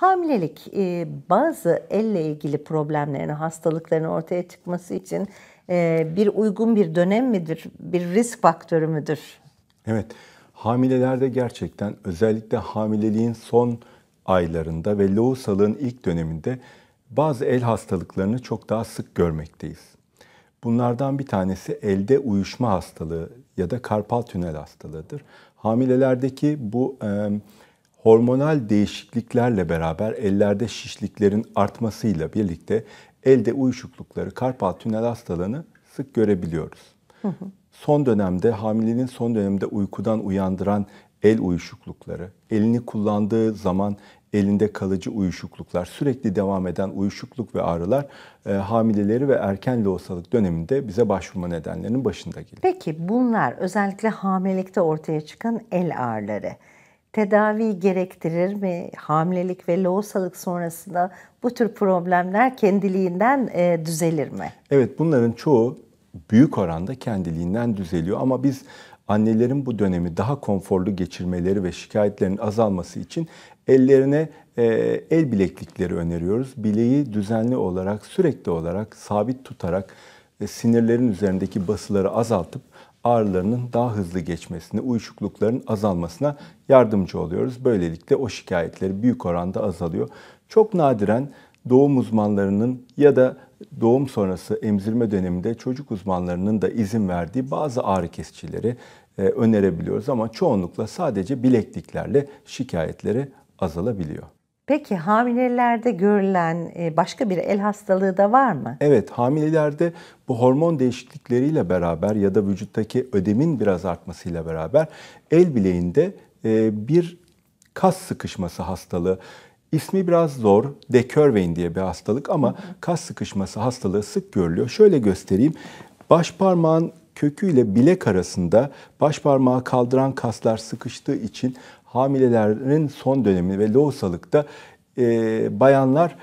Hamilelik e, bazı elle ilgili problemlerini, hastalıkların ortaya çıkması için e, bir uygun bir dönem midir, bir risk faktörü müdür? Evet, hamilelerde gerçekten özellikle hamileliğin son aylarında ve lohusalığın ilk döneminde bazı el hastalıklarını çok daha sık görmekteyiz. Bunlardan bir tanesi elde uyuşma hastalığı ya da karpal tünel hastalığıdır. Hamilelerdeki bu e, hormonal değişikliklerle beraber ellerde şişliklerin artmasıyla birlikte elde uyuşuklukları, karpal tünel hastalığını sık görebiliyoruz. Hı hı. Son dönemde hamilenin son dönemde uykudan uyandıran el uyuşuklukları, elini kullandığı zaman elinde kalıcı uyuşukluklar, sürekli devam eden uyuşukluk ve ağrılar e, hamileleri ve erken lohusalık döneminde bize başvurma nedenlerinin başında geliyor. Peki bunlar özellikle hamilelikte ortaya çıkan el ağrıları tedavi gerektirir mi? Hamilelik ve loğusalık sonrasında bu tür problemler kendiliğinden e, düzelir mi? Evet bunların çoğu büyük oranda kendiliğinden düzeliyor ama biz annelerin bu dönemi daha konforlu geçirmeleri ve şikayetlerin azalması için ellerine e, el bileklikleri öneriyoruz. Bileği düzenli olarak, sürekli olarak sabit tutarak e, sinirlerin üzerindeki basıları azaltıp ağrılarının daha hızlı geçmesine, uyuşuklukların azalmasına yardımcı oluyoruz. Böylelikle o şikayetleri büyük oranda azalıyor. Çok nadiren doğum uzmanlarının ya da doğum sonrası emzirme döneminde çocuk uzmanlarının da izin verdiği bazı ağrı kesicileri e, önerebiliyoruz ama çoğunlukla sadece bilekliklerle şikayetleri azalabiliyor. Peki hamilelerde görülen e, başka bir el hastalığı da var mı? Evet, hamilelerde bu hormon değişiklikleriyle beraber ya da vücuttaki ödemin biraz artmasıyla beraber el bileğinde e, bir kas sıkışması hastalığı İsmi biraz zor. Dekörvein diye bir hastalık ama kas sıkışması hastalığı sık görülüyor. Şöyle göstereyim. Baş parmağın köküyle bilek arasında baş parmağı kaldıran kaslar sıkıştığı için hamilelerin son dönemi ve lohusalıkta e, bayanlar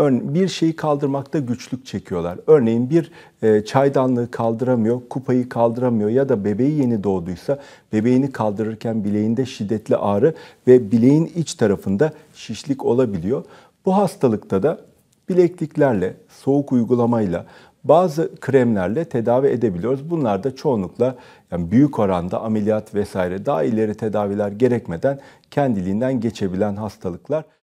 bir şeyi kaldırmakta güçlük çekiyorlar. Örneğin bir e, çaydanlığı kaldıramıyor, kupayı kaldıramıyor ya da bebeği yeni doğduysa bebeğini kaldırırken bileğinde şiddetli ağrı ve bileğin iç tarafında şişlik olabiliyor. Bu hastalıkta da bilekliklerle, soğuk uygulamayla, bazı kremlerle tedavi edebiliyoruz. Bunlar da çoğunlukla yani büyük oranda ameliyat vesaire daha ileri tedaviler gerekmeden kendiliğinden geçebilen hastalıklar.